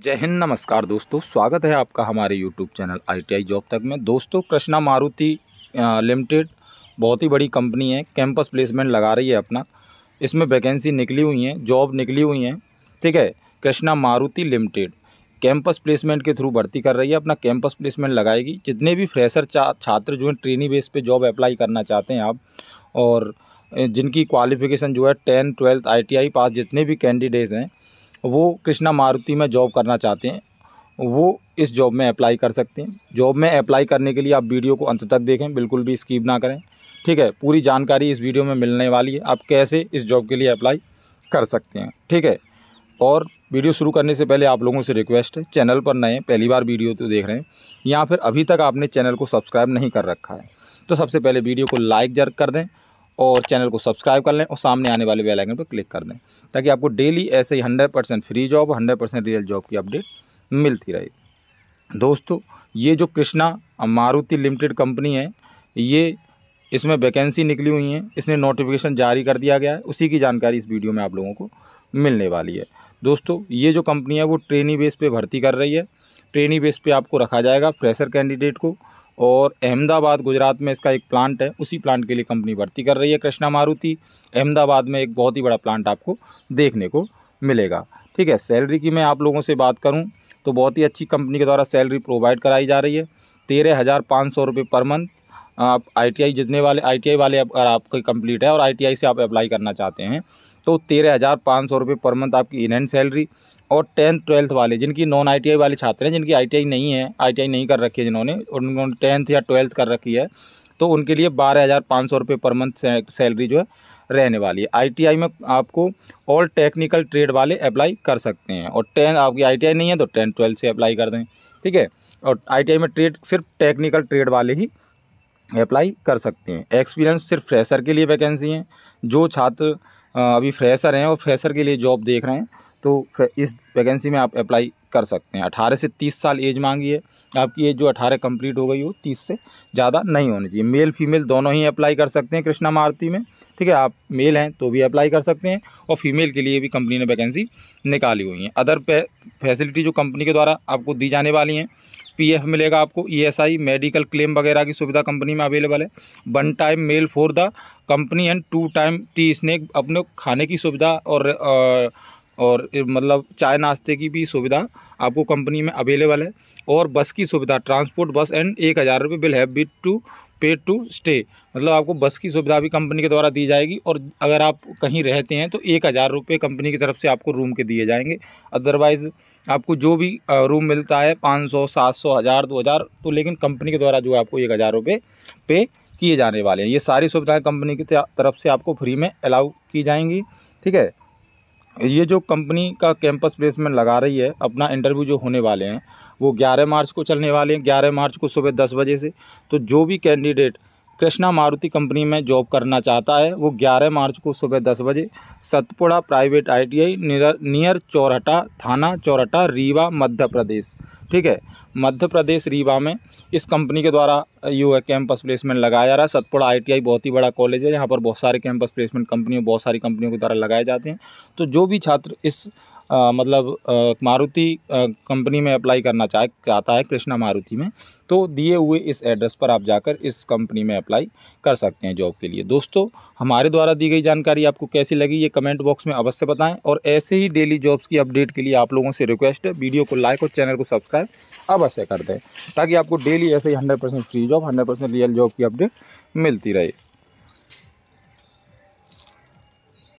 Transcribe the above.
जय हिंद नमस्कार दोस्तों स्वागत है आपका हमारे यूट्यूब चैनल आईटीआई जॉब तक में दोस्तों कृष्णा मारुति लिमिटेड बहुत ही बड़ी कंपनी है कैंपस प्लेसमेंट लगा रही है अपना इसमें वैकेंसी निकली हुई हैं जॉब निकली हुई हैं ठीक है Krishna Maruti limited campus placement के थ्रू भर्ती कर रही है अपना कैंपस प्लेसमेंट लगाएगी जितने भी फ्रेशर छात्र जो हैं ट्रेनी बेस पर जॉब अप्लाई करना चाहते हैं आप और जिनकी क्वालिफिकेशन जो है टेंथ ट्वेल्थ आई पास जितने भी कैंडिडेट्स हैं वो कृष्णा मारुति में जॉब करना चाहते हैं वो इस जॉब में अप्लाई कर सकते हैं जॉब में अप्लाई करने के लिए आप वीडियो को अंत तक देखें बिल्कुल भी स्कीप ना करें ठीक है पूरी जानकारी इस वीडियो में मिलने वाली है आप कैसे इस जॉब के लिए अप्लाई कर सकते हैं ठीक है और वीडियो शुरू करने से पहले आप लोगों से रिक्वेस्ट है चैनल पर नए पहली बार वीडियो तो देख रहे हैं या फिर अभी तक आपने चैनल को सब्सक्राइब नहीं कर रखा है तो सबसे पहले वीडियो को लाइक जर कर दें और चैनल को सब्सक्राइब कर लें और सामने आने वाले बेल आइकन पर क्लिक कर दें ताकि आपको डेली ऐसे ही hundred percent free job hundred percent real job की अपडेट मिलती रहे दोस्तों ये जो कृष्णा मारुति लिमिटेड कंपनी है ये इसमें वैकेंसी निकली हुई हैं इसने नोटिफिकेशन जारी कर दिया गया है उसी की जानकारी इस वीडियो में आप लोगों को मिलने वाली है दोस्तों ये जो कंपनी है वो ट्रेनी बेस पे भर्ती कर रही है ट्रेनी बेस पे आपको रखा जाएगा फ्रेशर कैंडिडेट को और अहमदाबाद गुजरात में इसका एक प्लांट है उसी प्लांट के लिए कंपनी भर्ती कर रही है कृष्णा मारुति अहमदाबाद में एक बहुत ही बड़ा प्लांट आपको देखने को मिलेगा ठीक है सैलरी की मैं आप लोगों से बात करूं तो बहुत ही अच्छी कंपनी के द्वारा सैलरी प्रोवाइड कराई जा रही है तेरह हज़ार पाँच सौ रुपये पर मंथ आप आईटीआई जितने वाले आईटीआई वाले अगर आपके कंप्लीट है और आईटीआई से आप अप्लाई करना चाहते हैं तो तेरह हज़ार पाँच सौ रुपये पर मंथ आपकी इन सैलरी और टेंथ ट्वेल्थ वाले जिनकी नॉन आईटीआई वाले छात्र हैं जिनकी आईटीआई नहीं है आईटीआई नहीं कर रखी है जिन्होंने और उन्होंने टेंथ या ट्वेल्थ कर रखी है तो उनके लिए बारह हज़ार पाँच सौ रुपये पर मंथ सैलरी जो है रहने वाली है आई में आपको ऑल टेक्निकल ट्रेड वाले अप्लाई कर सकते हैं और टेंथ आपकी आई नहीं है तो टेंथ ट्वेल्थ से अप्लाई कर दें ठीक है और आई में ट्रेड सिर्फ टेक्निकल ट्रेड वाले ही अप्लाई कर सकते हैं एक्सपीरियंस सिर्फ फ्रेशर के लिए वैकेंसी हैं जो छात्र अभी फ्रेशर हैं और फ्रेशर के लिए जॉब देख रहे हैं तो इस वैकेंसी में आप अप्लाई कर सकते हैं अठारह से तीस साल एज मांगी है आपकी एज जो अठारह कंप्लीट हो गई हो तीस से ज़्यादा नहीं होनी चाहिए मेल फीमेल दोनों ही अप्लाई कर सकते हैं कृष्णा मारुति में ठीक है आप मेल हैं तो भी अप्लाई कर सकते हैं और फीमेल के लिए भी कंपनी ने वैकेंसी निकाली हुई है अदर फैसिलिटी जो कंपनी के द्वारा आपको दी जाने वाली हैं पी मिलेगा आपको ई मेडिकल क्लेम वगैरह की सुविधा कंपनी में अवेलेबल है one time meal for the company and two time tea snack अपने खाने की सुविधा और आ, और मतलब चाय नाश्ते की भी सुविधा आपको कंपनी में अवेलेबल है और बस की सुविधा ट्रांसपोर्ट बस एंड एक हज़ार रुपये बिल है bit to pay to stay मतलब आपको बस की सुविधा भी कंपनी के द्वारा दी जाएगी और अगर आप कहीं रहते हैं तो एक हज़ार रुपये कंपनी की तरफ से आपको रूम के दिए जाएंगे अदरवाइज़ आपको जो भी रूम मिलता है पाँच सौ सात सौ हज़ार दो हज़ार तो लेकिन कंपनी के द्वारा जो है आपको एक हज़ार रुपये पे किए जाने वाले हैं ये सारी सुविधाएँ कंपनी की तरफ से आपको फ्री में अलाउ की जाएंगी ठीक है ये जो कंपनी का कैंपस प्लेसमेंट लगा रही है अपना इंटरव्यू जो होने वाले हैं वो 11 मार्च को चलने वाले हैं 11 मार्च को सुबह 10 बजे से तो जो भी कैंडिडेट कृष्णा मारुति कंपनी में जॉब करना चाहता है वो 11 मार्च को सुबह दस बजे Satpura private ITI near Chorhata थाना चौरहटा रीवा मध्य प्रदेश ठीक है मध्य प्रदेश रीवा में इस कंपनी के द्वारा यू है कैंपस प्लेसमेंट लगाया जा रहा है सतपुड़ा आईटीआई बहुत ही बड़ा कॉलेज है यहाँ पर बहुत सारे कैंपस प्लेसमेंट कंपनियों बहुत सारी कंपनियों के द्वारा लगाए जाते हैं तो जो भी छात्र इस मतलब मारुति कंपनी में अप्लाई करना चाहे चाहता है कृष्णा मारुति में तो दिए हुए इस एड्रेस पर आप जाकर इस कंपनी में अप्लाई कर सकते हैं जॉब के लिए दोस्तों हमारे द्वारा दी गई जानकारी आपको कैसी लगी ये कमेंट बॉक्स में अवश्य बताएं और ऐसे ही डेली जॉब्स की अपडेट के लिए आप लोगों से रिक्वेस्ट है वीडियो को लाइक और चैनल को सब्सक्राइब अवश्य कर दें ताकि आपको डेली ऐसे ही hundred free job hundred real job की अपडेट मिलती रहे